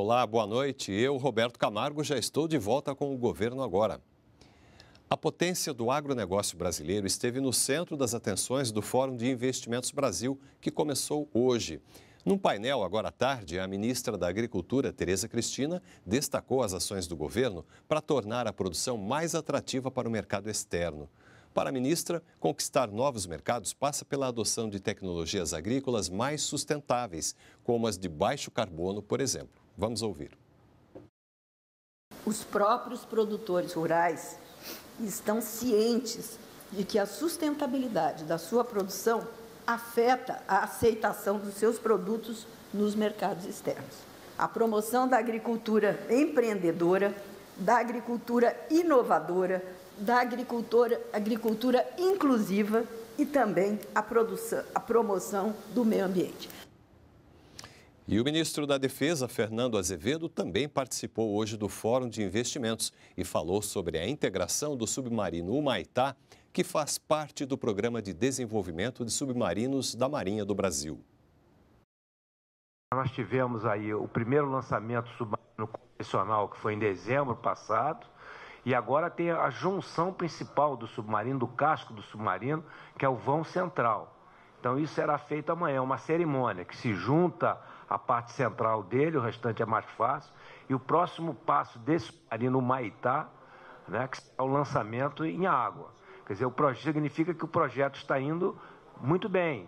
Olá, boa noite. Eu, Roberto Camargo, já estou de volta com o governo agora. A potência do agronegócio brasileiro esteve no centro das atenções do Fórum de Investimentos Brasil, que começou hoje. Num painel agora à tarde, a ministra da Agricultura, Tereza Cristina, destacou as ações do governo para tornar a produção mais atrativa para o mercado externo. Para a ministra, conquistar novos mercados passa pela adoção de tecnologias agrícolas mais sustentáveis, como as de baixo carbono, por exemplo. Vamos ouvir. Os próprios produtores rurais estão cientes de que a sustentabilidade da sua produção afeta a aceitação dos seus produtos nos mercados externos. A promoção da agricultura empreendedora, da agricultura inovadora, da agricultura, agricultura inclusiva e também a, produção, a promoção do meio ambiente. E o ministro da Defesa, Fernando Azevedo, também participou hoje do Fórum de Investimentos e falou sobre a integração do submarino Humaitá, que faz parte do Programa de Desenvolvimento de Submarinos da Marinha do Brasil. Nós tivemos aí o primeiro lançamento submarino convencional, que foi em dezembro passado, e agora tem a junção principal do submarino, do casco do submarino, que é o vão central. Então isso será feito amanhã, é uma cerimônia que se junta à parte central dele, o restante é mais fácil, e o próximo passo desse ali no Maitá, né, que é o lançamento em água. Quer dizer, o projeto significa que o projeto está indo muito bem,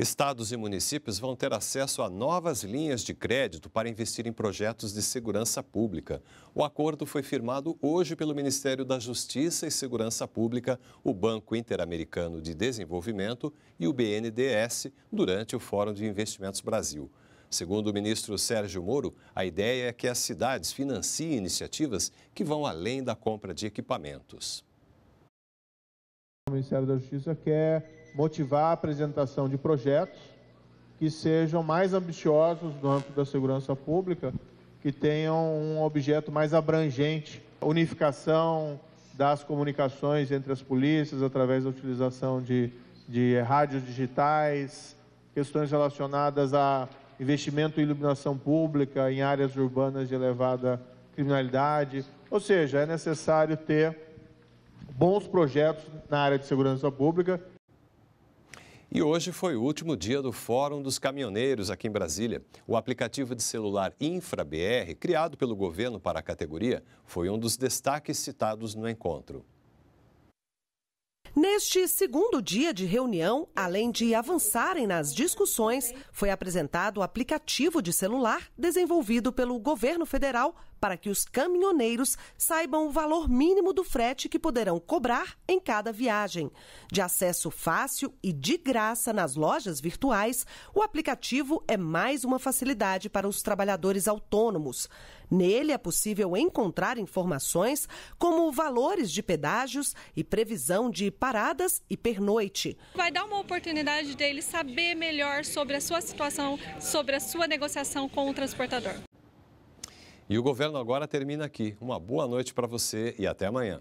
Estados e municípios vão ter acesso a novas linhas de crédito para investir em projetos de segurança pública. O acordo foi firmado hoje pelo Ministério da Justiça e Segurança Pública, o Banco Interamericano de Desenvolvimento e o BNDES durante o Fórum de Investimentos Brasil. Segundo o ministro Sérgio Moro, a ideia é que as cidades financiem iniciativas que vão além da compra de equipamentos. O Ministério da Justiça quer motivar a apresentação de projetos que sejam mais ambiciosos no âmbito da segurança pública, que tenham um objeto mais abrangente, unificação das comunicações entre as polícias através da utilização de, de rádios digitais, questões relacionadas a investimento em iluminação pública em áreas urbanas de elevada criminalidade. Ou seja, é necessário ter bons projetos na área de segurança pública. E hoje foi o último dia do Fórum dos Caminhoneiros aqui em Brasília. O aplicativo de celular InfraBR, criado pelo governo para a categoria, foi um dos destaques citados no encontro. Neste segundo dia de reunião, além de avançarem nas discussões, foi apresentado o aplicativo de celular desenvolvido pelo governo federal para que os caminhoneiros saibam o valor mínimo do frete que poderão cobrar em cada viagem. De acesso fácil e de graça nas lojas virtuais, o aplicativo é mais uma facilidade para os trabalhadores autônomos. Nele é possível encontrar informações como valores de pedágios e previsão de paradas e pernoite. Vai dar uma oportunidade dele saber melhor sobre a sua situação, sobre a sua negociação com o transportador. E o governo agora termina aqui. Uma boa noite para você e até amanhã.